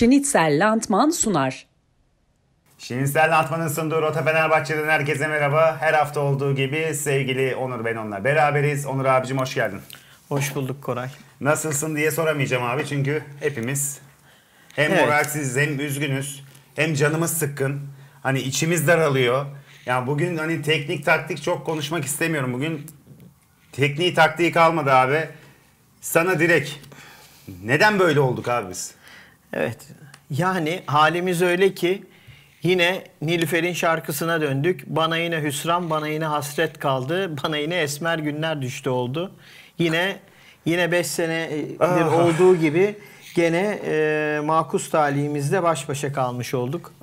Şinitsel Lantman sunar. Şinsel Atman'ın sunduğu Rota Fenerbahçe'den herkese merhaba. Her hafta olduğu gibi sevgili Onur ben onunla beraberiz. Onur abicim hoş geldin. Hoş bulduk Koray. Nasılsın diye soramayacağım abi çünkü hepimiz hem evet. moralsiziz hem üzgünüz hem canımız sıkkın. Hani içimiz daralıyor. Yani bugün hani teknik taktik çok konuşmak istemiyorum. Bugün tekniği taktiği kalmadı abi. Sana direkt neden böyle olduk abi biz? Evet. Yani halimiz öyle ki yine Nilüfer'in şarkısına döndük. Bana yine hüsran, bana yine hasret kaldı. Bana yine esmer günler düştü oldu. Yine yine 5 senedir e, ah. olduğu gibi gene e, makus talihimizde baş başa kalmış olduk.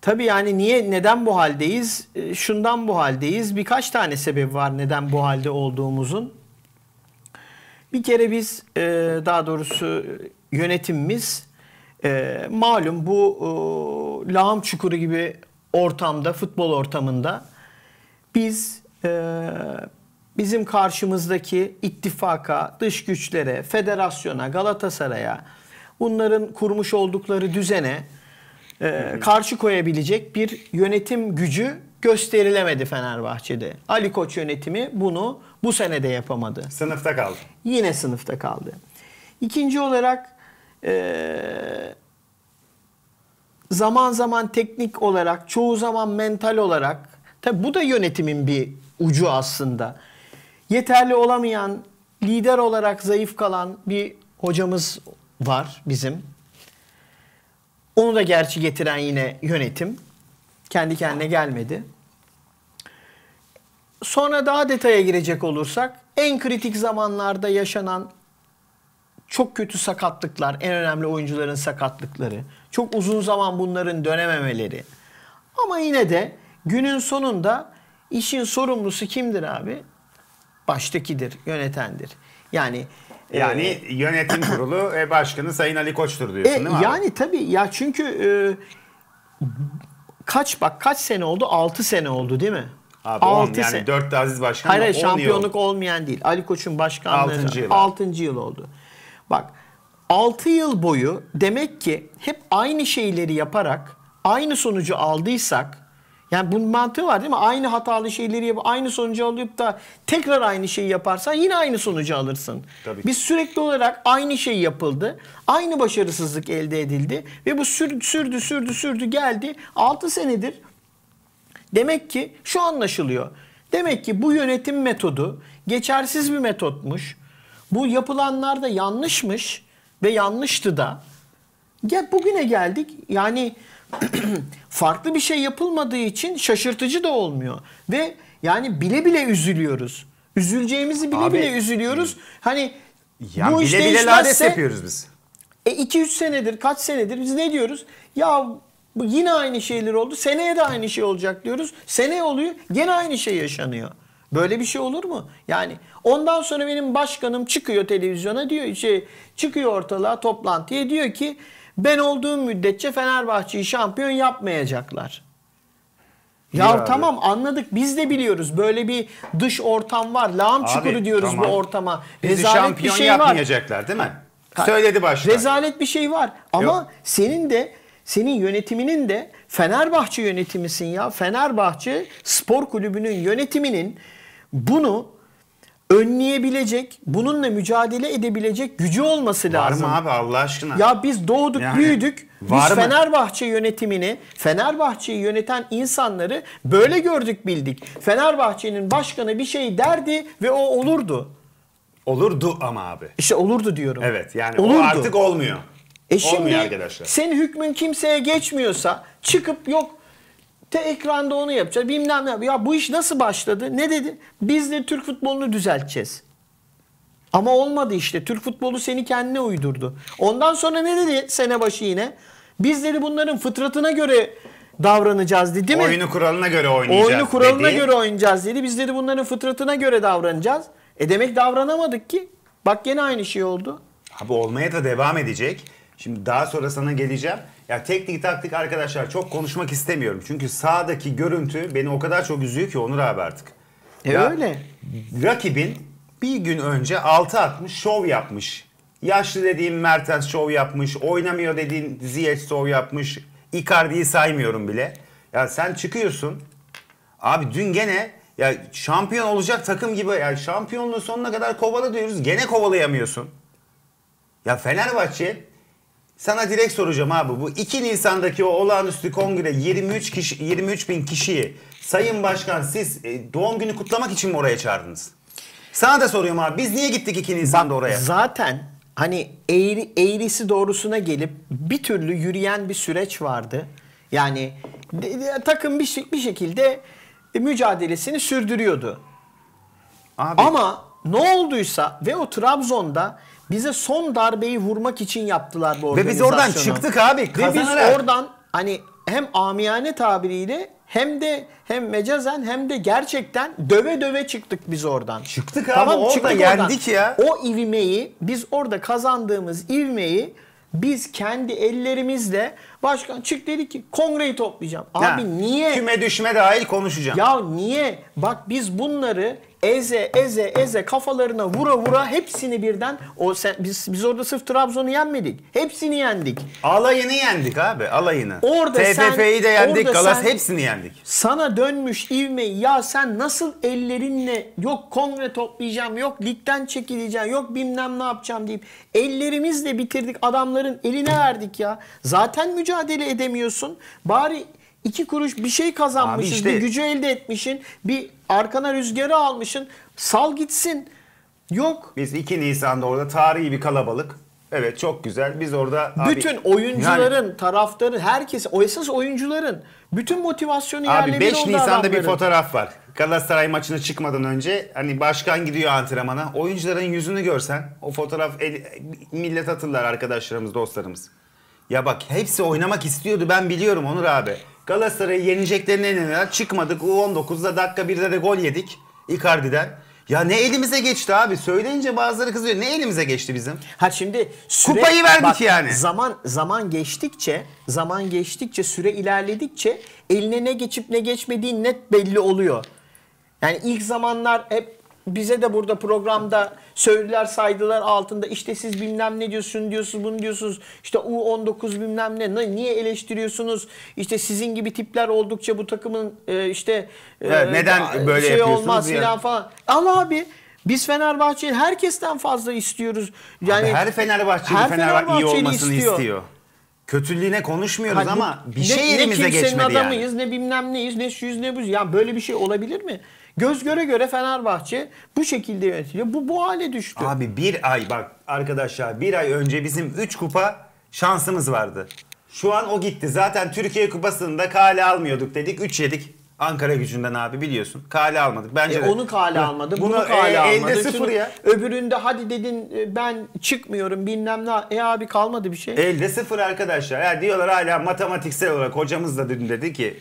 Tabii yani niye neden bu haldeyiz? E, şundan bu haldeyiz. Birkaç tane sebep var neden bu halde olduğumuzun. Bir kere biz e, daha doğrusu yönetimimiz e, malum bu e, laham çukuru gibi ortamda, futbol ortamında biz e, bizim karşımızdaki ittifaka, dış güçlere, federasyona, Galatasaray'a bunların kurmuş oldukları düzene e, karşı koyabilecek bir yönetim gücü gösterilemedi Fenerbahçe'de. Ali Koç yönetimi bunu bu sene de yapamadı. Sınıfta kaldı. Yine sınıfta kaldı. İkinci olarak e, zaman zaman teknik olarak, çoğu zaman mental olarak, tabi bu da yönetimin bir ucu aslında. Yeterli olamayan, lider olarak zayıf kalan bir hocamız var bizim. Onu da gerçi getiren yine yönetim. Kendi kendine gelmedi. Sonra daha detaya girecek olursak en kritik zamanlarda yaşanan çok kötü sakatlıklar, en önemli oyuncuların sakatlıkları, çok uzun zaman bunların dönememeleri. Ama yine de günün sonunda işin sorumlusu kimdir abi? Baştakidir, yönetendir. Yani yani e, yönetim kurulu ve başkanı Sayın Ali Koç'tur diyorsun e, değil mi? Abi? Yani tabii ya çünkü e, kaç bak kaç sene oldu? 6 sene oldu değil mi? Abi 6 yani sene. 4 Aziz Başkan Hayır şampiyonluk olmayan değil. Ali Koç'un başkanlığı 6. 6. yıl oldu. Bak 6 yıl boyu demek ki hep aynı şeyleri yaparak aynı sonucu aldıysak yani bunun mantığı var değil mi? Aynı hatalı şeyleri yapıp aynı sonucu alıp da tekrar aynı şeyi yaparsan yine aynı sonucu alırsın. Tabii. Biz sürekli olarak aynı şey yapıldı. Aynı başarısızlık elde edildi. Ve bu sürdü sürdü sürdü sürdü geldi. 6 senedir demek ki şu anlaşılıyor. Demek ki bu yönetim metodu geçersiz bir metotmuş. Bu yapılanlar da yanlışmış ve yanlıştı da. Ya bugüne geldik. Yani farklı bir şey yapılmadığı için şaşırtıcı da olmuyor. Ve yani bile bile üzülüyoruz. Üzüleceğimizi bile Abi, bile üzülüyoruz. E, hani ya bu bile işte bile işlerse, lanet yapıyoruz biz. E 2-3 senedir kaç senedir biz ne diyoruz? Ya bu yine aynı şeyler oldu. Seneye de aynı şey olacak diyoruz. Sene oluyor. Gene aynı şey yaşanıyor. Böyle bir şey olur mu? Yani Ondan sonra benim başkanım çıkıyor televizyona diyor şey çıkıyor ortalığa toplantıya diyor ki ben olduğum müddetçe Fenerbahçe'yi şampiyon yapmayacaklar. Ya, ya tamam abi. anladık biz de biliyoruz böyle bir dış ortam var. Lağım çukuru diyoruz tamam. bu ortama. Bizi şampiyon bir şey yapmayacaklar var. değil mi? Söyledi başkan. Rezalet bir şey var ama Yok. senin de senin yönetiminin de Fenerbahçe yönetimisin ya. Fenerbahçe Spor Kulübü'nün yönetiminin bunu önleyebilecek, bununla mücadele edebilecek gücü olması lazım. Var mı abi Allah aşkına? Ya biz doğduk, yani, büyüdük. Var biz mı? Fenerbahçe yönetimini, Fenerbahçe'yi yöneten insanları böyle gördük, bildik. Fenerbahçe'nin başkanı bir şey derdi ve o olurdu. Olurdu ama abi. İşte olurdu diyorum. Evet yani olurdu. o artık olmuyor. E olmuyor arkadaşlar. Senin hükmün kimseye geçmiyorsa çıkıp yok Te ekranda onu yapacağız. Bilmem ne. Ya bu iş nasıl başladı? Ne dedi? Biz de Türk futbolunu düzelteceğiz. Ama olmadı işte. Türk futbolu seni kendine uydurdu. Ondan sonra ne dedi sene başı yine? Biz dedi bunların fıtratına göre davranacağız dedi değil mi? Oyunu kuralına göre oynayacağız Oyunu kuralına dedi. göre oynayacağız dedi. Biz dedi bunların fıtratına göre davranacağız. E demek davranamadık ki. Bak yine aynı şey oldu. Abi olmaya da devam edecek. Şimdi daha sonra sana geleceğim. Ya teknik taktik arkadaşlar çok konuşmak istemiyorum. Çünkü sağdaki görüntü beni o kadar çok üzüyor ki Onur abi artık. E ya, öyle. Rakibin bir gün önce 6 atmış şov yapmış. Yaşlı dediğim Mertens şov yapmış. Oynamıyor dediğin Ziyech şov yapmış. Icardi'yi saymıyorum bile. Ya sen çıkıyorsun. Abi dün gene ya şampiyon olacak takım gibi Ya şampiyonluğu sonuna kadar kovala diyoruz. Gene kovalayamıyorsun. Ya Fenerbahçe sana direkt soracağım abi bu 2 Nisan'daki o olağanüstü kongre 23 kişi 23 bin kişiyi Sayın Başkan siz e, doğum günü kutlamak için mi oraya çağırdınız? Sana da soruyorum abi biz niye gittik 2 Nisan'da oraya? Zaten hani eğri, eğrisi doğrusuna gelip bir türlü yürüyen bir süreç vardı. Yani de, de, takım bir, bir şekilde e, mücadelesini sürdürüyordu. Abi. Ama ne olduysa ve o Trabzon'da bize son darbeyi vurmak için yaptılar bu organizasyonu. Ve biz oradan çıktık abi Ve biz oradan hani hem amiyane tabiriyle hem de hem mecazen hem de gerçekten döve döve çıktık biz oradan. Çıktık abi, Tamam orada yendik ya. O ivmeyi biz orada kazandığımız ivmeyi biz kendi ellerimizle başkan çık dedi ki kongreyi toplayacağım. Abi Ha, niye? Küme düşme dahil konuşacağım. Ya niye? Bak biz bunları eze eze eze kafalarına vura vura hepsini birden o sen, biz biz orada sırf Trabzon'u yenmedik. Hepsini yendik. Alayını yendik abi alayını. Orada TFF'yi de yendik Galas hepsini yendik. Sana dönmüş ivmeyi ya sen nasıl ellerinle yok kongre toplayacağım yok ligden çekileceğim yok bilmem ne yapacağım deyip ellerimizle bitirdik adamların eline verdik ya. Zaten mücadele edemiyorsun. Bari iki kuruş bir şey kazanmışsın, işte, bir gücü elde etmişsin, bir Arkana rüzgarı almışın. Sal gitsin. Yok. Biz 2 Nisan'da orada tarihi bir kalabalık. Evet çok güzel. Biz orada bütün abi, oyuncuların, yani, taraftarın, herkes, o esas oyuncuların bütün motivasyonu abi yerle 5 Nisan'da bir fotoğraf var. Galatasaray maçına çıkmadan önce hani başkan gidiyor antrenmana. Oyuncuların yüzünü görsen o fotoğraf el, millet hatırlar arkadaşlarımız, dostlarımız. Ya bak hepsi oynamak istiyordu ben biliyorum Onur abi. Galatasaray'ı yeneceklerine inanıyorlar. Çıkmadık. U19'da dakika 1'de de gol yedik. Icardi'den. Ya ne elimize geçti abi? Söyleyince bazıları kızıyor. Ne elimize geçti bizim? Ha şimdi süre, kupayı verdik bak, yani. Zaman zaman geçtikçe, zaman geçtikçe, süre ilerledikçe eline ne geçip ne geçmediği net belli oluyor. Yani ilk zamanlar hep bize de burada programda söylediler saydılar altında işte siz bilmem ne diyorsun diyorsunuz bunu diyorsunuz işte U19 bilmem ne niye eleştiriyorsunuz işte sizin gibi tipler oldukça bu takımın e, işte e, evet, e, neden böyle şey olmaz filan falan. Al abi biz Fenerbahçe'yi herkesten fazla istiyoruz. Yani abi her Fenerbahçeli her Fenerbahçe iyi olmasını istiyor. istiyor. Kötülüğüne konuşmuyoruz ha, ama bir şey ne, şey elimize geçmedi yani. Ne kimsenin adamıyız ne bilmem neyiz ne şuyuz ne buz. Ya böyle bir şey olabilir mi? Göz göre göre Fenerbahçe bu şekilde yönetiliyor. Bu bu hale düştü. Abi bir ay bak arkadaşlar bir ay önce bizim 3 kupa şansımız vardı. Şu an o gitti. Zaten Türkiye Kupası'nda kale almıyorduk dedik. 3 yedik. Ankara gücünden abi biliyorsun. Kale almadık. Bence e, Onu kale ya, almadı. Bunu, e, bunu kale e, almadı. Elde sıfır ya. Öbüründe hadi dedin e, ben çıkmıyorum bilmem ne. E abi kalmadı bir şey. Elde sıfır arkadaşlar. Yani diyorlar hala matematiksel olarak hocamız da dün dedi ki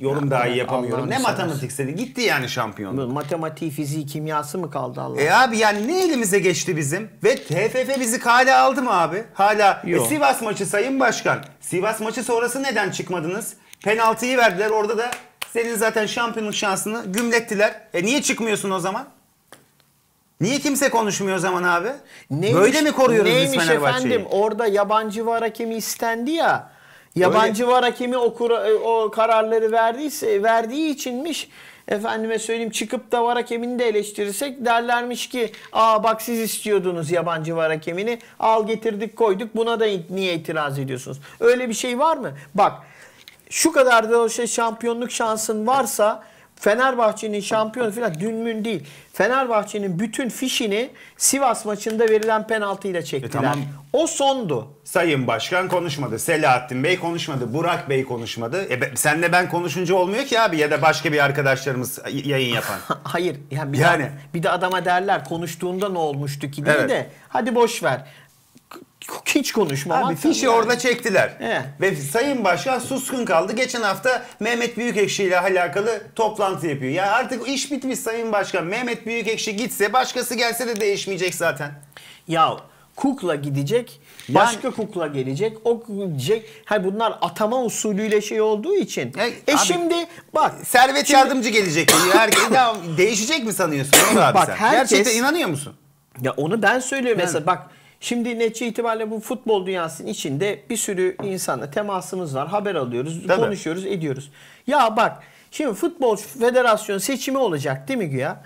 yorum daha iyi yapamıyorum. Allah ne matematikseli gitti yani şampiyonluk. Matematiği, fiziği, kimyası mı kaldı Allah? E abi yani ne elimize geçti bizim? Ve TFF bizi hala aldı mı abi? Hala. E Yok. E, Sivas maçı Sayın Başkan. Sivas maçı sonrası neden çıkmadınız? Penaltıyı verdiler orada da senin zaten şampiyonluk şansını gümlettiler. E niye çıkmıyorsun o zaman? Niye kimse konuşmuyor o zaman abi? Neymiş, Böyle mi koruyoruz neymiş biz Fenerbahçe'yi? efendim orada yabancı var hakemi istendi ya. Yabancı Öyle... var hakemi o, e, o kararları verdiyse verdiği içinmiş efendime söyleyeyim çıkıp da var hakemini de eleştirirsek derlermiş ki aa bak siz istiyordunuz yabancı var hakemini al getirdik koyduk buna da niye itiraz ediyorsunuz? Öyle bir şey var mı? Bak şu kadar da o şey şampiyonluk şansın varsa Fenerbahçe'nin şampiyonu falan dün mün değil. Fenerbahçe'nin bütün fişini Sivas maçında verilen penaltıyla e, çektiler. E tamam. O sondu. Sayın Başkan konuşmadı. Selahattin Bey konuşmadı. Burak Bey konuşmadı. E be, senle ben konuşunca olmuyor ki abi ya da başka bir arkadaşlarımız yayın yapan. Hayır. Yani bir, yani. De, bir de adama derler konuştuğunda ne olmuştu ki diye evet. de hadi boş ver hiç konuşma Abi fişi yani. orada çektiler. He. Ve Sayın Başkan suskun kaldı. Geçen hafta Mehmet Büyükekşi ile alakalı toplantı yapıyor. Ya artık iş bitmiş Sayın Başkan. Mehmet Büyükekşi gitse başkası gelse de değişmeyecek zaten. Ya kukla gidecek, başka yani, kukla gelecek, o gelecek. Hayır bunlar atama usulüyle şey olduğu için. E, e abi, şimdi bak. Servet şimdi, yardımcı gelecek. Herkes, değişecek mi sanıyorsun? Abi bak, sen? Herkes, Gerçekten inanıyor musun? Ya onu ben söylüyorum yani. mesela bak Şimdi netice itibariyle bu futbol dünyasının içinde bir sürü insanla temasımız var. Haber alıyoruz, değil konuşuyoruz, mi? ediyoruz. Ya bak şimdi futbol federasyon seçimi olacak değil mi güya?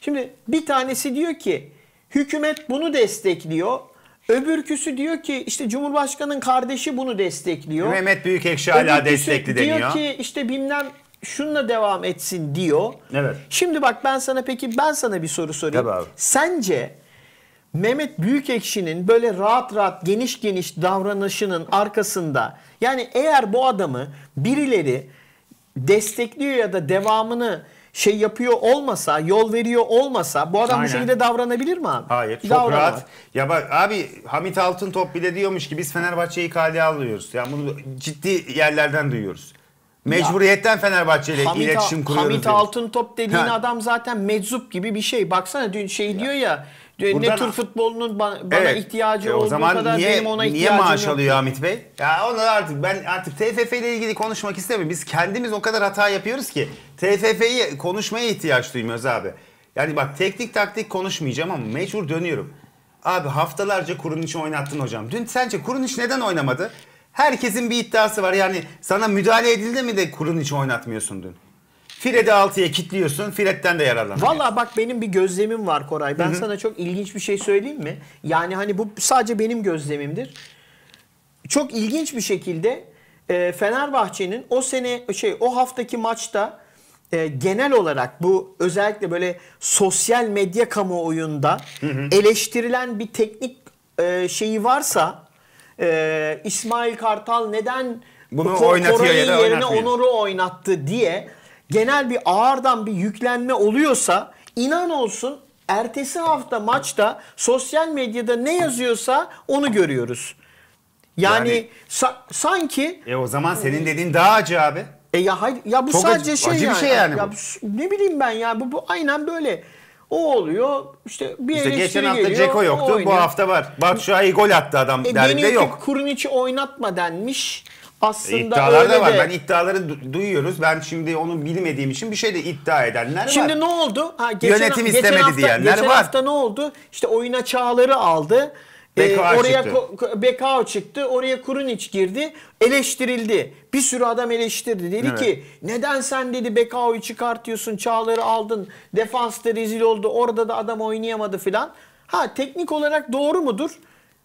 Şimdi bir tanesi diyor ki hükümet bunu destekliyor. Öbürküsü diyor ki işte Cumhurbaşkanı'nın kardeşi bunu destekliyor. Mehmet Büyükekşi hala Öbürküsü destekli diyor deniyor. diyor ki işte bilmem şunla devam etsin diyor. Evet. Şimdi bak ben sana peki ben sana bir soru sorayım. Tabii abi. Sence Mehmet Büyükekşi'nin böyle rahat rahat geniş geniş davranışının arkasında yani eğer bu adamı birileri destekliyor ya da devamını şey yapıyor olmasa, yol veriyor olmasa bu adam Aynen. bu şekilde davranabilir mi abi? Hayır. Çok Davranamaz. rahat. Ya bak abi Hamit Altıntop bile diyormuş ki biz Fenerbahçe'yi kaleye alıyoruz. Yani bunu ciddi yerlerden duyuyoruz. Mecburiyetten Fenerbahçe ile Hamit, iletişim kuruyoruz. Hamit Altıntop dediğin ha. adam zaten meczup gibi bir şey. Baksana dün şey ya. diyor ya Buradan, ne tür futbolunun bana, bana ihtiyacı e, olduğu zaman kadar niye, benim ona ihtiyacım yok. Niye maaş yok alıyor Ahmet Bey? Ya onu artık ben artık TFF ile ilgili konuşmak istemiyorum. Biz kendimiz o kadar hata yapıyoruz ki TFF'yi konuşmaya ihtiyaç duymuyoruz abi. Yani bak teknik taktik konuşmayacağım ama mecbur dönüyorum. Abi haftalarca kurun için oynattın hocam. Dün sence kurun iç neden oynamadı? Herkesin bir iddiası var. Yani sana müdahale edildi mi de kurun için oynatmıyorsun dün? Fred'i altıya kilitliyorsun, Fred'den de yararlanıyor. Valla bak benim bir gözlemim var Koray. Ben Hı-hı. sana çok ilginç bir şey söyleyeyim mi? Yani hani bu sadece benim gözlemimdir. Çok ilginç bir şekilde e, Fenerbahçe'nin o sene şey o haftaki maçta e, genel olarak bu özellikle böyle sosyal medya kamuoyunda hı hı. eleştirilen bir teknik e, şeyi varsa e, İsmail Kartal neden bunu oynatıyor ya da yerine oynatmıyor. Onur'u oynattı diye genel bir ağırdan bir yüklenme oluyorsa inan olsun ertesi hafta maçta sosyal medyada ne yazıyorsa onu görüyoruz. Yani, yani sa- sanki E o zaman senin dediğin daha acı abi. E ya hayır ya bu Çok sadece acı- şey acı bir şey yani ya, bu. bu- ne bileyim ben ya bu, bu aynen böyle. O oluyor işte bir İşte geçen hafta geliyor, Ceko yoktu. Bu hafta var. bak Batshuayi gol attı adam. E, Derbide Benimki yok. Kuruniç'i oynatma denmiş aslında İddialar öyle da var. De. Ben iddiaları duyuyoruz. Ben şimdi onu bilmediğim için bir şey de iddia edenler şimdi var. Şimdi ne oldu? Ha, geçen, Yönetim geçen istemedi hafta, diyenler geçen var. hafta ne oldu? İşte oyuna Çağlar'ı aldı. Bekao ee, oraya çıktı. Bekao çıktı. Oraya Kurunic girdi. Eleştirildi. Bir sürü adam eleştirdi. Dedi evet. ki neden sen dedi Bekao'yu çıkartıyorsun? Çağlar'ı aldın. Defansta rezil oldu. Orada da adam oynayamadı filan. Ha teknik olarak doğru mudur?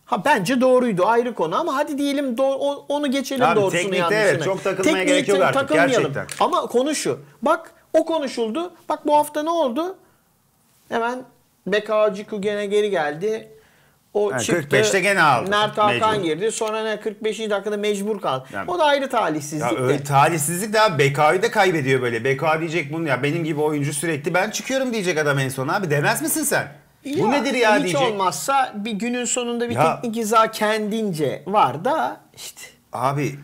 Ha bence doğruydu ayrı konu ama hadi diyelim do- onu geçelim Abi, doğrusunu teknikte yanlışını. Evet, çok takılmaya Teknikte gerek yok artık takılmayalım. gerçekten. Ama konu şu. Bak o konuşuldu. Bak bu hafta ne oldu? Hemen Bekaciku gene geri geldi. O yani çıktı. 45'te gene aldı. Mert Hakan mecbur. girdi. Sonra ne 45. dakikada mecbur kaldı. Yani, o da ayrı talihsizlik. Ya öyle talihsizlik daha Bekao'yu da kaybediyor böyle. BK diyecek bunu ya benim gibi oyuncu sürekli ben çıkıyorum diyecek adam en son abi. Demez misin sen? Ya, Bu nedir ya hiç diyecek. Hiç olmazsa bir günün sonunda bir ya, teknik izah kendince var da işte. Abi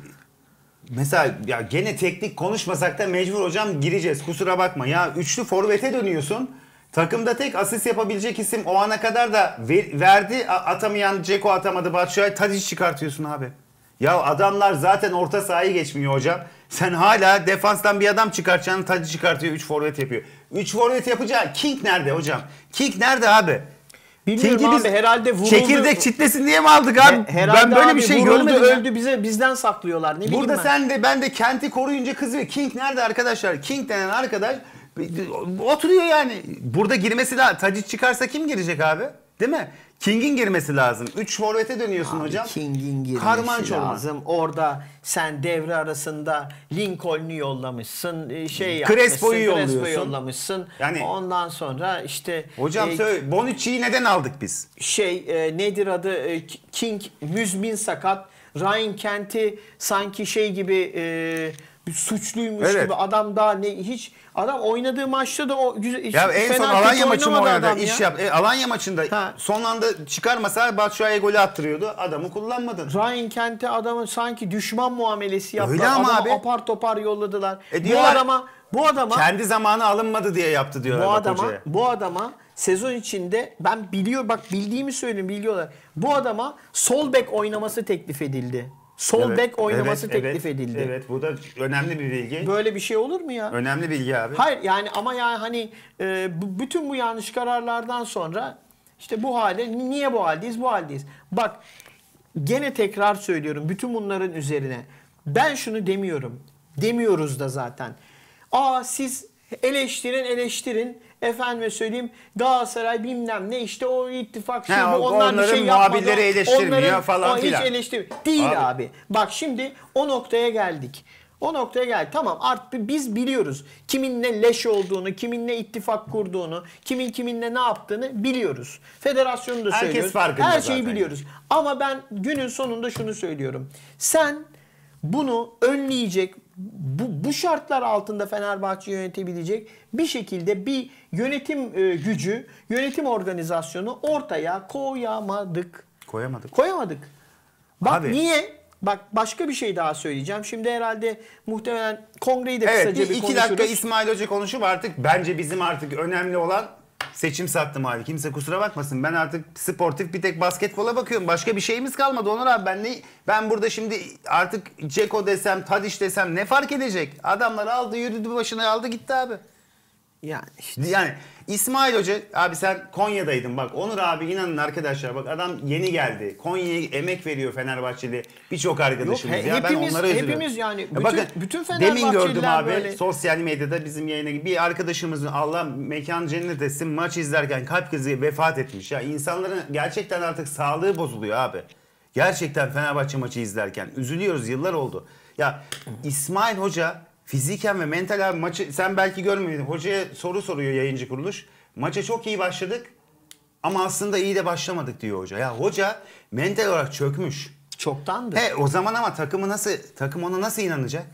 mesela ya gene teknik konuşmasak da mecbur hocam gireceğiz. Kusura bakma ya üçlü forvete dönüyorsun. Takımda tek asist yapabilecek isim o ana kadar da ver, verdi atamayan Ceko atamadı Batshuayi Tadic çıkartıyorsun abi. Ya adamlar zaten orta sahayı geçmiyor hocam. Sen hala defanstan bir adam çıkartacağını Tadic çıkartıyor 3 forvet yapıyor. 3 forvet yapacak. King nerede hocam? King nerede abi? Bilmiyorum King'i abi biz herhalde vuruldu. Çekirdek çitlesin diye mi aldık abi? He, ben böyle abi, bir şey vuruldu, görmedim. Öldü ya. bize bizden saklıyorlar. Ne Burada ben. sen de ben de kenti koruyunca kızıyor. King nerede arkadaşlar? King denen arkadaş oturuyor yani. Burada girmesi daha. Tacit çıkarsa kim girecek abi? Değil mi? King'in girmesi lazım. 3 forvete dönüyorsun Abi, hocam. King'in girmesi Karman çorman. lazım. Orada sen devre arasında Lincoln'u yollamışsın. E, şey Crespo'yu yolluyorsun. Crespo yollamışsın. Yani, Ondan sonra işte... Hocam e, söyle Bonucci'yi neden aldık biz? Şey e, nedir adı? E, King, Müzmin sakat. Ryan Kent'i sanki şey gibi... E, bir suçluymuş evet. gibi adam daha ne hiç adam oynadığı maçta da o güzel hiç, ya en son Alanya maçı oynadı iş yap. E, Alanya maçında ha. son anda çıkarmasa Batshuayi golü attırıyordu. Adamı kullanmadın. Ryan Kent'e adamın sanki düşman muamelesi yaptılar. Öyle ama abi. apar topar yolladılar. E, diyorlar, bu adama bu adama kendi zamanı alınmadı diye yaptı diyorlar. Bu adama bu adama sezon içinde ben biliyor bak bildiğimi söyleyeyim biliyorlar. Bu adama sol bek oynaması teklif edildi. Sol evet, bek oynaması evet, teklif evet, edildi. Evet bu da önemli bir bilgi. Böyle bir şey olur mu ya? Önemli bilgi abi. Hayır yani ama yani hani e, bütün bu yanlış kararlardan sonra işte bu halde niye bu haldeyiz bu haldeyiz. Bak gene tekrar söylüyorum bütün bunların üzerine. Ben şunu demiyorum. Demiyoruz da zaten. Aa siz Eleştirin eleştirin. Efendime söyleyeyim Galatasaray bilmem ne işte o ittifak şu bu onlar bir şey yapmadı. muhabirleri eleştirmiyor falan filan. Hiç eleştirmiyor. Değil abi. abi. Bak şimdi o noktaya geldik. O noktaya geldi. Tamam artık biz biliyoruz. Kimin ne leş olduğunu, kimin ne ittifak kurduğunu, kimin kiminle ne yaptığını biliyoruz. Federasyonu da Herkes farkında Her şeyi zaten. biliyoruz. Ama ben günün sonunda şunu söylüyorum. Sen bunu önleyecek bu, bu şartlar altında Fenerbahçe yönetebilecek bir şekilde bir yönetim e, gücü, yönetim organizasyonu ortaya koyamadık. Koyamadık. Koyamadık. Bak Abi. niye? Bak başka bir şey daha söyleyeceğim. Şimdi herhalde muhtemelen kongreyi de evet, kısaca bir, bir iki konuşuruz. dakika İsmail Hoca konuşup artık bence bizim artık önemli olan Seçim sattım abi. Kimse kusura bakmasın. Ben artık sportif bir tek basketbola bakıyorum. Başka bir şeyimiz kalmadı Onur abi. Ben ne ben burada şimdi artık Ceko desem, Tadiş desem ne fark edecek? Adamlar aldı, yürüdü başına aldı gitti abi. Yani işte yani İsmail Hoca abi sen Konya'daydın bak Onur abi inanın arkadaşlar bak adam yeni geldi. Konya'ya emek veriyor Fenerbahçeli birçok arkadaşımız Yok, he, ya hepimiz, ben onlara üzülüyorum. Hepimiz yani bütün, ya bakın, bütün Demin gördüm abi böyle... sosyal medyada bizim yayına bir arkadaşımızın Allah mekan cennet etsin maç izlerken kalp krizi vefat etmiş ya. insanların gerçekten artık sağlığı bozuluyor abi. Gerçekten Fenerbahçe maçı izlerken üzülüyoruz yıllar oldu. Ya İsmail Hoca fiziken ve mental abi maçı sen belki görmedin. Hocaya soru soruyor yayıncı kuruluş. Maça çok iyi başladık ama aslında iyi de başlamadık diyor hoca. Ya hoca mental olarak çökmüş. Çoktandır. He o zaman ama takımı nasıl takım ona nasıl inanacak?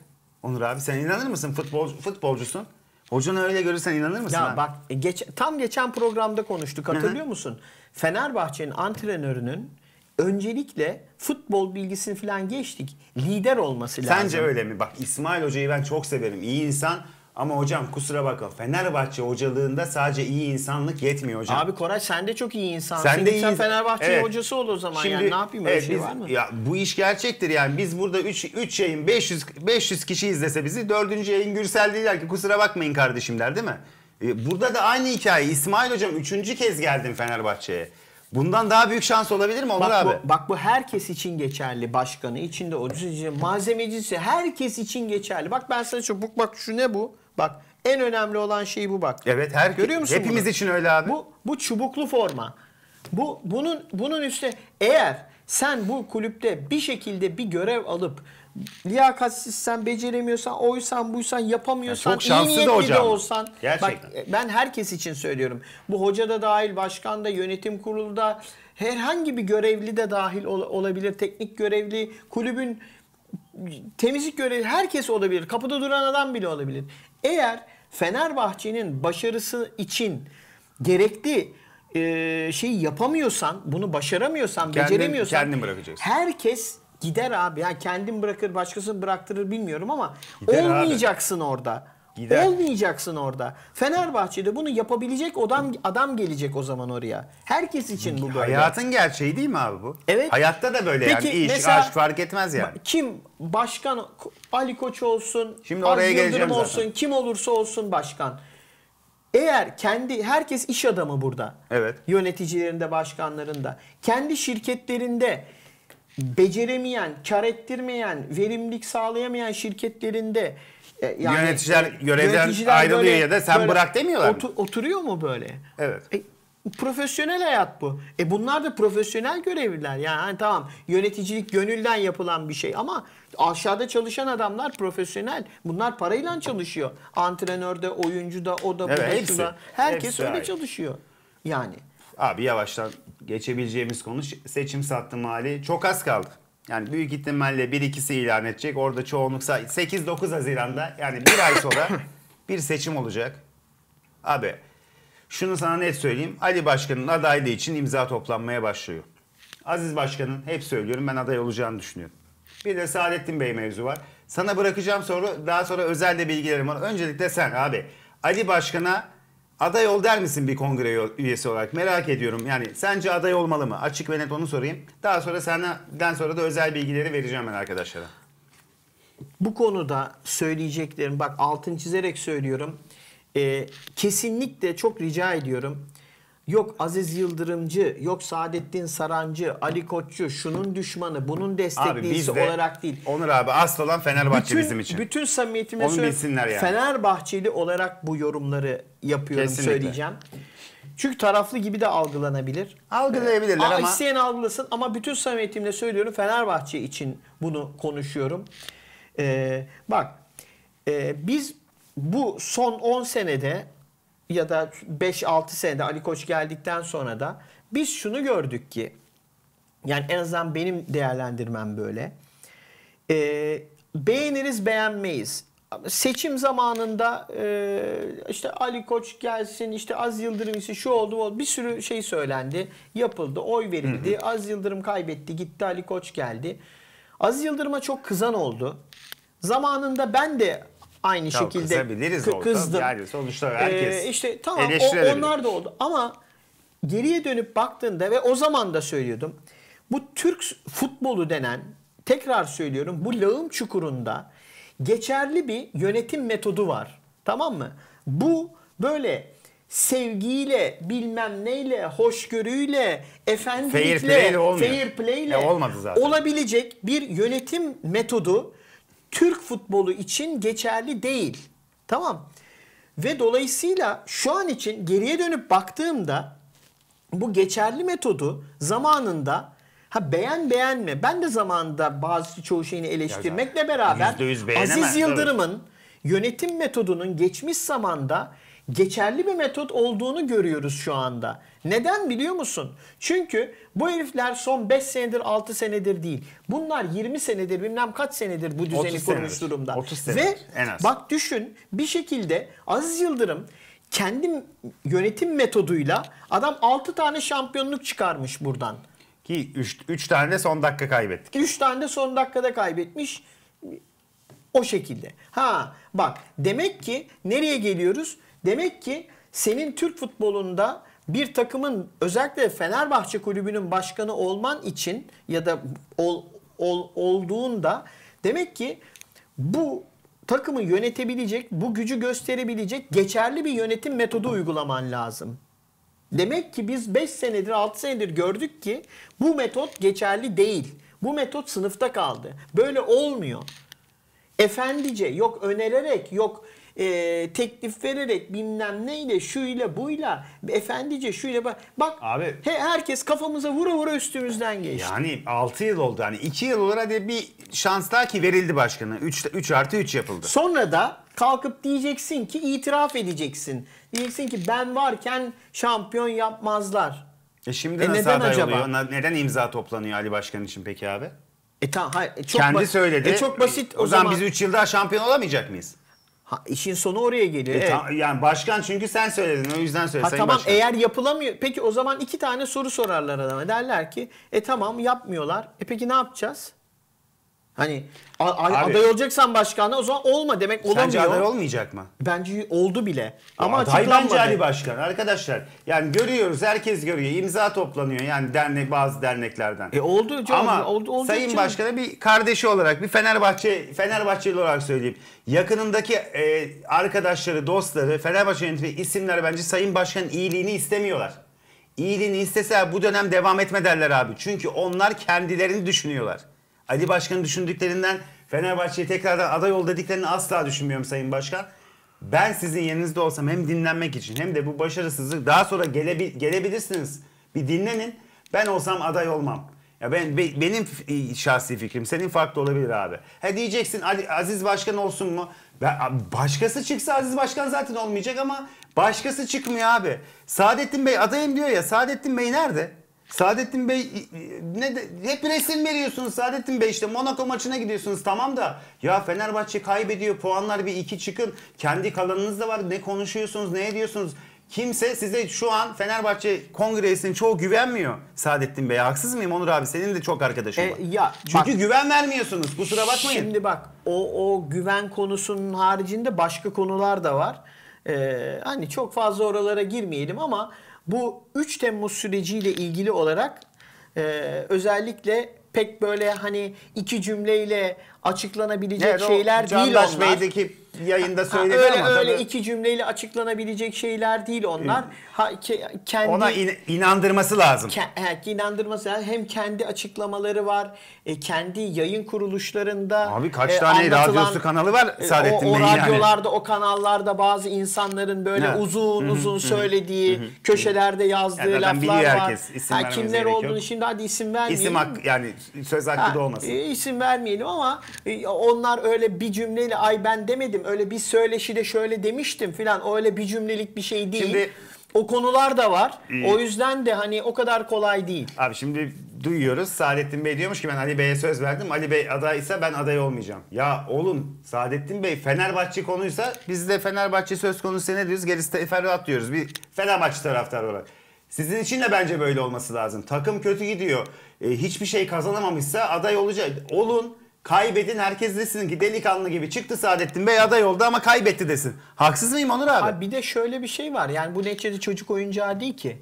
Onur abi sen inanır mısın futbol futbolcusun? Hocanı öyle görürsen inanır mısın? Ya abi? bak e, geç, tam geçen programda konuştuk hatırlıyor Hı-hı. musun? Fenerbahçe'nin antrenörünün öncelikle futbol bilgisini falan geçtik. Lider olması lazım. Sence öyle mi? Bak İsmail Hoca'yı ben çok severim. İyi insan ama hocam kusura bakma Fenerbahçe hocalığında sadece iyi insanlık yetmiyor hocam. Abi Koray sen de çok iyi insansın. Sen de iyi... Sen Fenerbahçe evet. hocası ol o zaman Şimdi, yani ne yapayım evet, şey biz, var mı? Ya bu iş gerçektir yani biz burada 3 3 yayın 500 500 kişi izlese bizi 4. yayın Gürsel diyorlar ki kusura bakmayın kardeşimler, değil mi? E, burada da aynı hikaye. İsmail hocam 3. kez geldim Fenerbahçe'ye. Bundan daha büyük şans olabilir mi Onur bak, abi? Bu, bak bu herkes için geçerli. Başkanı için de oyuncusu malzemecisi herkes için geçerli. Bak ben sana şu bak, bak şu ne bu? Bak en önemli olan şey bu bak. Evet her görüyor musun? Hepimiz bunu? için öyle abi. Bu bu çubuklu forma. Bu bunun bunun üstüne eğer sen bu kulüpte bir şekilde bir görev alıp liyakatsizsen, beceremiyorsan, oysan, buysan, yapamıyorsan, yani çok iyi niyetli hocam. de olsan. Gerçekten. Bak e, ben herkes için söylüyorum. Bu hoca da dahil, başkan da, yönetim kurulu da, herhangi bir görevli de dahil ol olabilir. Teknik görevli, kulübün temizlik görevi herkes olabilir. Kapıda duran adam bile olabilir. Eğer Fenerbahçe'nin başarısı için gerekli e, şeyi yapamıyorsan, bunu başaramıyorsan, kendin, beceremiyorsan kendin bırakacaksın. Herkes Gider abi. Yani kendin bırakır, başkasını bıraktırır bilmiyorum ama Gider olmayacaksın abi. orada. Gider. Olmayacaksın orada. Fenerbahçe'de bunu yapabilecek adam adam gelecek o zaman oraya. Herkes için bu böyle. Hayatın gerçeği değil mi abi bu? Evet. Hayatta da böyle Peki, yani. İş, mesela, aşk fark etmez yani. Kim? Başkan Ali Koç olsun. Şimdi oraya Yıldırım geleceğim olsun, Kim olursa olsun başkan. Eğer kendi herkes iş adamı burada. Evet. Yöneticilerinde, başkanlarında, kendi şirketlerinde beceremeyen, kar ettirmeyen, verimlilik sağlayamayan şirketlerinde e, yani yöneticiler görevden yöneticiler ayrılıyor böyle, ya da sen bırak demiyorlar. Otu, oturuyor mu böyle? Evet. E, profesyonel hayat bu. E bunlar da profesyonel görevliler. Yani hani tamam yöneticilik gönülden yapılan bir şey ama aşağıda çalışan adamlar profesyonel. Bunlar parayla çalışıyor. Antrenörde, oyuncuda, o da, bu evet, da, hepsi, da. Herkes hepsi öyle ait. çalışıyor. Yani. Abi yavaştan geçebileceğimiz konu seçim sattım hali çok az kaldı. Yani büyük ihtimalle bir ikisi ilan edecek. Orada çoğunluk 8-9 Haziran'da yani bir ay sonra bir seçim olacak. Abi şunu sana net söyleyeyim. Ali Başkan'ın adaylığı için imza toplanmaya başlıyor. Aziz Başkan'ın hep söylüyorum ben aday olacağını düşünüyorum. Bir de Saadettin Bey mevzu var. Sana bırakacağım soru daha sonra özel de bilgilerim var. Öncelikle sen abi Ali Başkan'a Aday ol der misin bir kongre üyesi olarak? Merak ediyorum. Yani sence aday olmalı mı? Açık ve net onu sorayım. Daha sonra senden sonra da özel bilgileri vereceğim ben arkadaşlara. Bu konuda söyleyeceklerim bak altın çizerek söylüyorum. Ee, kesinlikle çok rica ediyorum. Yok Aziz Yıldırımcı, yok Saadettin Sarancı, Ali Koççu, şunun düşmanı, bunun destekleyicisi de, olarak değil. Onur abi asıl olan Fenerbahçe bütün, bizim için. Bütün samimiyetimle Onu bilsinler yani. Fenerbahçeli olarak bu yorumları yapıyorum Kesinlikle. söyleyeceğim. Çünkü taraflı gibi de algılanabilir. Algılayabilirler ee, ama. isteyen algılasın ama bütün samimiyetimle söylüyorum Fenerbahçe için bunu konuşuyorum. Ee, bak e, biz bu son 10 senede ya da 5-6 senede Ali Koç geldikten sonra da biz şunu gördük ki yani en azından benim değerlendirmem böyle. E, beğeniriz beğenmeyiz. Seçim zamanında e, işte Ali Koç gelsin, işte Az Yıldırım ise şu oldu, oldu bir sürü şey söylendi, yapıldı, oy verildi. Hı hı. Az Yıldırım kaybetti, gitti Ali Koç geldi. Az Yıldırım'a çok kızan oldu. Zamanında ben de Aynı şekilde kızabiliriz kızdım. Yani sonuçta herkes ee, işte tamam o, onlar da oldu ama geriye dönüp baktığında ve o zaman da söylüyordum. Bu Türk futbolu denen tekrar söylüyorum bu lağım çukurunda geçerli bir yönetim metodu var. Tamam mı? Bu böyle sevgiyle, bilmem neyle, hoşgörüyle, efendilikle, fair play'le, fair e, olmadı zaten. olabilecek bir yönetim metodu Türk futbolu için geçerli değil. Tamam. Ve dolayısıyla şu an için geriye dönüp baktığımda bu geçerli metodu zamanında ha beğen beğenme ben de zamanında bazı çoğu şeyini eleştirmekle beraber Aziz Yıldırım'ın yönetim metodunun geçmiş zamanda geçerli bir metot olduğunu görüyoruz şu anda. Neden biliyor musun? Çünkü bu herifler son 5 senedir 6 senedir değil. Bunlar 20 senedir bilmem kaç senedir bu düzeni kurmuş senedir. durumda. 30 senedir Ve en az. bak düşün bir şekilde Aziz Yıldırım kendi yönetim metoduyla adam 6 tane şampiyonluk çıkarmış buradan. Ki 3 tane de son dakika kaybettik. 3 tane de son dakikada kaybetmiş. O şekilde. Ha bak demek ki nereye geliyoruz? Demek ki senin Türk futbolunda bir takımın özellikle Fenerbahçe kulübünün başkanı olman için ya da ol, ol, olduğunda demek ki bu takımı yönetebilecek, bu gücü gösterebilecek geçerli bir yönetim metodu uygulaman lazım. Demek ki biz 5 senedir 6 senedir gördük ki bu metot geçerli değil. Bu metot sınıfta kaldı. Böyle olmuyor. Efendice yok önererek yok e, teklif vererek bilmem neyle şuyla buyla efendice şuyla bak. Bak Abi, he, herkes kafamıza vura vura üstümüzden geçti. Yani 6 yıl oldu. Hani 2 yıl olarak hadi bir şans daha ki verildi başkanı. 3, 3 artı 3 yapıldı. Sonra da kalkıp diyeceksin ki itiraf edeceksin. Diyeceksin ki ben varken şampiyon yapmazlar. E şimdi e nasıl neden acaba? oluyor? Neden imza toplanıyor Ali Başkan için peki abi? E tamam hayır. E çok Kendi söyledi. E çok basit. O, o zaman, zaman biz 3 yılda şampiyon olamayacak mıyız? Ha, işin sonu oraya geliyor. E, evet. tam, yani başkan çünkü sen söyledin o yüzden söyledim. Ha, Sayın tamam başkan. eğer yapılamıyor. Peki o zaman iki tane soru sorarlar adama. Derler ki e tamam yapmıyorlar. E peki ne yapacağız? Hani Abi, aday olacaksan başkanlığa o zaman olma demek olamıyor. Sence aday olmayacak mı? Bence oldu bile. Ama aday bence Ali Başkan arkadaşlar. Yani görüyoruz herkes görüyor. İmza toplanıyor yani dernek bazı derneklerden. E oldu canım. Ama oldu, oldu Sayın Başkan'a bir kardeşi olarak bir Fenerbahçe Fenerbahçeli olarak söyleyeyim. Yakınındaki e, arkadaşları, dostları, Fenerbahçe yönetimi isimler bence Sayın Başkan iyiliğini istemiyorlar. İyiliğini istese bu dönem devam etme derler abi. Çünkü onlar kendilerini düşünüyorlar. Ali Başkan'ın düşündüklerinden Fenerbahçe'ye tekrardan aday ol dediklerini asla düşünmüyorum Sayın Başkan. Ben sizin yerinizde olsam hem dinlenmek için hem de bu başarısızlık daha sonra gelebi gelebilirsiniz. Bir dinlenin. Ben olsam aday olmam. Ya ben be, benim e, şahsi fikrim senin farklı olabilir abi. Ha diyeceksin Ali, Aziz Başkan olsun mu? Ben, başkası çıksa Aziz Başkan zaten olmayacak ama başkası çıkmıyor abi. Saadettin Bey adayım diyor ya. Saadettin Bey nerede? Saadettin Bey ne de, hep resim veriyorsunuz Saadettin Bey işte Monaco maçına gidiyorsunuz tamam da ya Fenerbahçe kaybediyor puanlar bir iki çıkın kendi kalanınız da var ne konuşuyorsunuz ne ediyorsunuz kimse size şu an Fenerbahçe kongresinin çoğu güvenmiyor Saadettin Bey haksız mıyım Onur abi senin de çok arkadaşın e, var. Ya, Çünkü bak, güven vermiyorsunuz kusura bakmayın. Şimdi bak o, o güven konusunun haricinde başka konular da var. Ee, hani çok fazla oralara girmeyelim ama bu 3 Temmuz süreciyle ilgili olarak e, özellikle pek böyle hani iki cümleyle açıklanabilecek evet, şeyler değil onlar yayında söyledi öyle, ama öyle tabii. iki cümleyle açıklanabilecek şeyler değil onlar. Ha, ke, kendi ona in, inandırması lazım. Ke, he, inandırması lazım. Hem kendi açıklamaları var. E, kendi yayın kuruluşlarında Abi kaç e, tane radyosu kanalı var e, Saadettin o, Bey'in yani. O radyolarda, o kanallarda bazı insanların böyle ha. uzun Hı-hı, uzun hı. söylediği, Hı-hı. köşelerde yazdığı yani laflar var. Herkes, isim ha, kimler olduğunu şimdi hadi isim vermeyelim. İsim hak, yani söz hakkı ha, da olmasın. E, isim vermeyelim ama e, onlar öyle bir cümleyle ay ben demedim öyle bir söyleşi de şöyle demiştim filan öyle bir cümlelik bir şey değil. Şimdi, o konular da var. Ee, o yüzden de hani o kadar kolay değil. Abi şimdi duyuyoruz. Saadettin Bey diyormuş ki ben Ali Bey'e söz verdim. Ali Bey aday ise ben aday olmayacağım. Ya oğlum Saadettin Bey Fenerbahçe konuysa biz de Fenerbahçe söz konusu ne diyoruz? Gerisi teferruat diyoruz. Bir Fenerbahçe taraftar olarak. Sizin için de bence böyle olması lazım. Takım kötü gidiyor. E, hiçbir şey kazanamamışsa aday olacak. Olun. Kaybedin herkes desin ki delikanlı gibi çıktı Saadettin Bey aday oldu ama kaybetti desin. Haksız mıyım Onur abi? abi bir de şöyle bir şey var. Yani bu neticede çocuk oyuncağı değil ki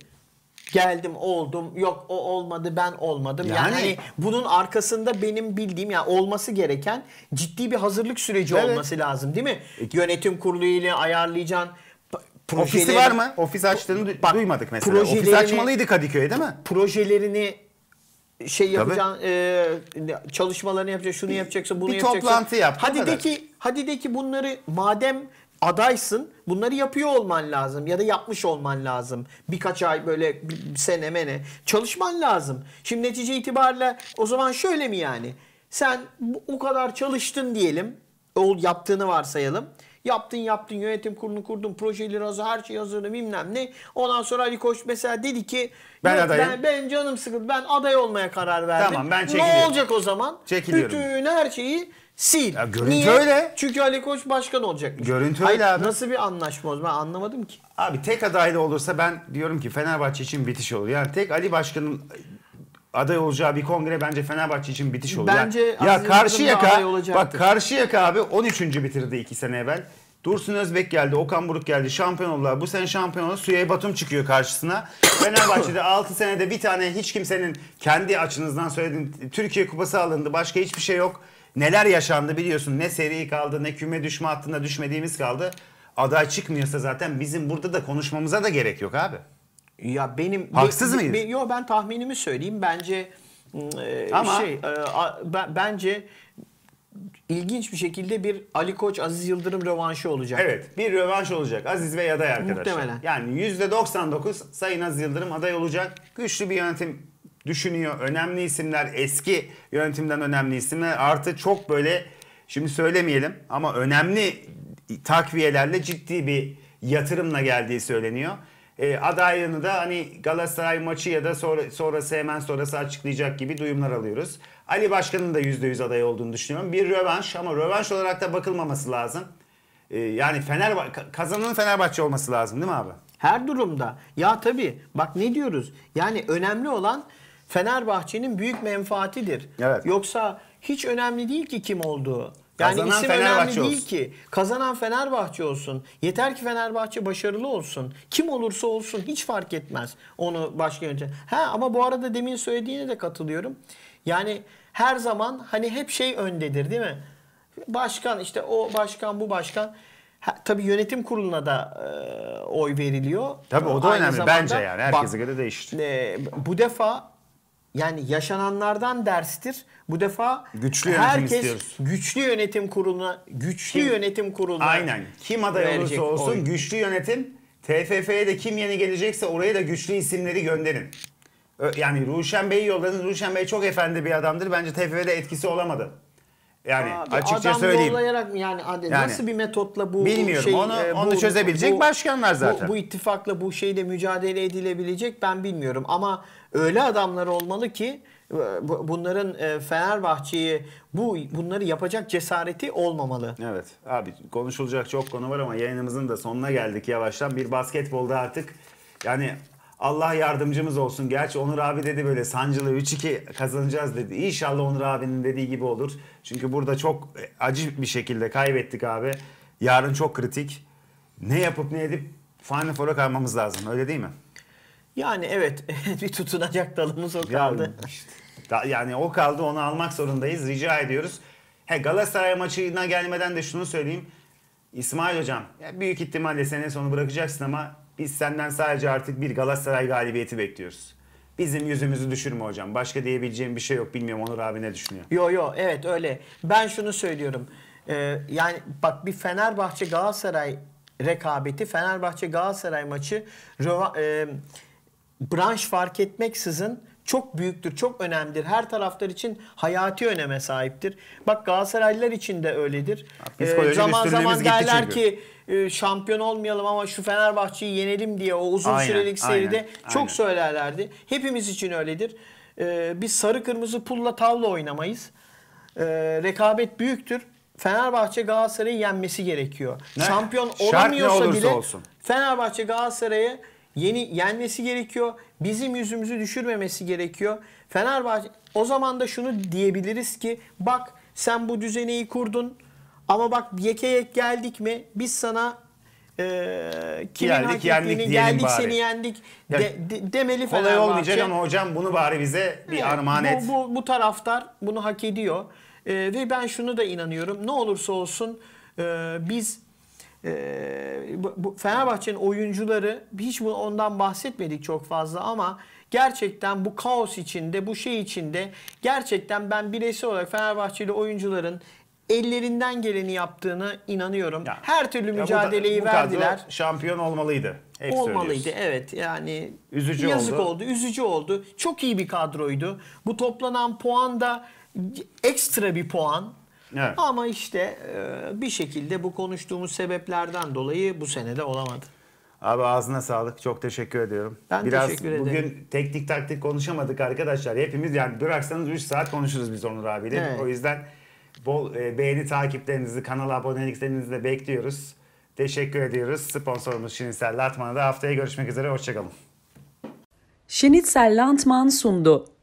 geldim oldum yok o olmadı ben olmadım. Yani, yani hani bunun arkasında benim bildiğim yani olması gereken ciddi bir hazırlık süreci Evet. olması lazım değil mi? Yönetim kurulu ile ayarlayacağın Ofisi var mı? Ofis açtığını du- duymadık mesela. Ofis açmalıydı Kadıköy'e değil mi? projelerini şey yapacağın e, çalışmalarını yapacak, şunu yapacaksın, bunu bir yapacaksın. Bir toplantı yap. Hadi kadar. de ki hadi de ki bunları madem adaysın bunları yapıyor olman lazım ya da yapmış olman lazım. Birkaç ay böyle bir sene mene çalışman lazım. Şimdi netice itibariyle o zaman şöyle mi yani? Sen o kadar çalıştın diyelim. O yaptığını varsayalım. Yaptın yaptın yönetim kurulunu kurdun. Projeleri hazır her şey hazırlı bilmem ne. Ondan sonra Ali Koç mesela dedi ki ben adayım. Ben, ben canım sıkıldı. Ben aday olmaya karar verdim. Tamam ben çekiliyorum. Ne olacak o zaman? Çekiliyorum. Bütün her şeyi sil. Ya görüntü Niye? öyle. Çünkü Ali Koç başkan olacak Görüntü Hayır, öyle abi. Nasıl bir anlaşma o zaman anlamadım ki. Abi tek adaylı olursa ben diyorum ki Fenerbahçe için bitiş olur. Yani tek Ali Başkan'ın aday olacağı bir kongre bence Fenerbahçe için bitiş olur. Bence ya, ya Karşıyaka bak Karşıyaka abi 13. bitirdi 2 sene evvel. Dursun Özbek geldi, Okan Buruk geldi, şampiyon oldular. Bu sene şampiyon olan Süheyl Batum çıkıyor karşısına. Fenerbahçe'de 6 senede bir tane hiç kimsenin kendi açınızdan söyledim. Türkiye Kupası alındı, başka hiçbir şey yok. Neler yaşandı biliyorsun. Ne seri kaldı, ne küme düşme hattında düşmediğimiz kaldı. Aday çıkmıyorsa zaten bizim burada da konuşmamıza da gerek yok abi. Ya benim haksız be, mıyız? Be, yo ben tahminimi söyleyeyim. Bence e, Ama... şey e, a, ben, bence ilginç bir şekilde bir Ali Koç Aziz Yıldırım rövanşı olacak. Evet bir rövanş olacak Aziz ve aday arkadaşlar. Muhtemelen. Yani %99 Sayın Aziz Yıldırım aday olacak. Güçlü bir yönetim düşünüyor. Önemli isimler eski yönetimden önemli isimler artı çok böyle şimdi söylemeyelim ama önemli takviyelerle ciddi bir yatırımla geldiği söyleniyor e, adayını da hani Galatasaray maçı ya da sonra, sonrası hemen sonrası açıklayacak gibi duyumlar alıyoruz. Ali Başkan'ın da %100 aday olduğunu düşünüyorum. Bir rövanş ama rövanş olarak da bakılmaması lazım. E, yani Fener kazanının Fenerbahçe olması lazım değil mi abi? Her durumda. Ya tabii bak ne diyoruz? Yani önemli olan Fenerbahçe'nin büyük menfaatidir. Evet. Yoksa hiç önemli değil ki kim olduğu. Yani Kazanan isim Fenerbahçe önemli değil ki. Kazanan Fenerbahçe olsun. Yeter ki Fenerbahçe başarılı olsun. Kim olursa olsun hiç fark etmez. Onu başka yöntem. Ha ama bu arada demin söylediğine de katılıyorum. Yani her zaman hani hep şey öndedir değil mi? Başkan işte o başkan bu başkan. Ha, tabii yönetim kuruluna da e, oy veriliyor. Tabii o da Aynı önemli bence yani. Herkese göre değişir. E, bu defa yani yaşananlardan derstir. Bu defa güçlü yönetim herkes istiyoruz. güçlü yönetim kuruluna güçlü kim, yönetim kuruluna Aynen. Kim aday olursa olsun oy. güçlü yönetim TFF'ye de kim yeni gelecekse oraya da güçlü isimleri gönderin. Yani Ruşen Bey'i yolladınız. Ruşen Bey çok efendi bir adamdır. Bence TFF'de etkisi olamadı. Yani Abi, açıkça adam söyleyeyim. yollayarak mı yani, yani nasıl bir metotla bu bilmiyorum şey, onu e, bu, onu çözebilecek bu, başkanlar zaten. Bu, bu ittifakla bu şeyle mücadele edilebilecek ben bilmiyorum ama öyle adamlar olmalı ki e, bunların e, Fenerbahçe'yi bu bunları yapacak cesareti olmamalı. Evet abi konuşulacak çok konu var ama yayınımızın da sonuna geldik yavaştan. Bir basketbolda artık yani Allah yardımcımız olsun. Gerçi Onur abi dedi böyle sancılı 3-2 kazanacağız dedi. İnşallah Onur abinin dediği gibi olur. Çünkü burada çok e, acı bir şekilde kaybettik abi. Yarın çok kritik. Ne yapıp ne edip Final Four'a kalmamız lazım öyle değil mi? Yani evet bir tutunacak dalımız o kaldı. Ya, işte, yani o kaldı onu almak zorundayız rica ediyoruz. He, Galatasaray maçına gelmeden de şunu söyleyeyim. İsmail hocam büyük ihtimalle sene sonu bırakacaksın ama biz senden sadece artık bir Galatasaray galibiyeti bekliyoruz. Bizim yüzümüzü düşürme hocam. Başka diyebileceğim bir şey yok. Bilmiyorum Onur abi ne düşünüyor? Yo yo evet öyle. Ben şunu söylüyorum. Ee, yani bak bir Fenerbahçe Galatasaray rekabeti Fenerbahçe Galatasaray maçı röva, e, branş fark etmeksizin çok büyüktür, çok önemlidir. Her taraftar için hayati öneme sahiptir. Bak Galatasaraylılar için de öyledir. Ee, zaman zaman derler ki e, şampiyon olmayalım ama şu Fenerbahçe'yi yenelim diye o uzun aynen, sürelik seride aynen, çok aynen. söylerlerdi. Hepimiz için öyledir. Ee, biz sarı kırmızı pulla tavla oynamayız. Ee, rekabet büyüktür. Fenerbahçe Galatasaray'ı yenmesi gerekiyor. Ne? Şampiyon olamıyorsa bile olsun. Fenerbahçe Galatasaray'ı Yeni yenmesi gerekiyor. Bizim yüzümüzü düşürmemesi gerekiyor. Fenerbahçe o zaman da şunu diyebiliriz ki bak sen bu düzeneyi kurdun ama bak yeke yek geldik mi biz sana e, kimin geldik, hak yendik ettiğini geldik bari. seni yendik de, de, demeli Kolay Fenerbahçe. olmayacak ama hocam bunu bari bize bir evet, armağan bu, et. Bu, bu taraftar bunu hak ediyor. E, ve ben şunu da inanıyorum. Ne olursa olsun e, biz ee, bu, bu Fenerbahçe'nin oyuncuları hiç bu ondan bahsetmedik çok fazla ama gerçekten bu kaos içinde, bu şey içinde gerçekten ben bireysel olarak Fenerbahçeli oyuncuların ellerinden geleni yaptığını inanıyorum. Ya, Her türlü ya mücadeleyi bu da, bu verdiler. Şampiyon olmalıydı. Hep olmalıydı evet yani Üzücü yazık oldu. oldu, üzücü oldu. Çok iyi bir kadroydu. Bu toplanan puan da ekstra bir puan. Evet. Ama işte e, bir şekilde bu konuştuğumuz sebeplerden dolayı bu senede olamadı. Abi ağzına sağlık. Çok teşekkür ediyorum. Ben Biraz teşekkür ederim. bugün teknik taktik konuşamadık arkadaşlar. Hepimiz yani bıraksanız 3 saat konuşuruz biz Onur abiyle. Evet. O yüzden bol e, beğeni takiplerinizi, kanala aboneliklerinizi de bekliyoruz. Teşekkür ediyoruz. Sponsorumuz Şinisel Latman'a da haftaya görüşmek üzere. Hoşçakalın. Şinitzel Lantman sundu.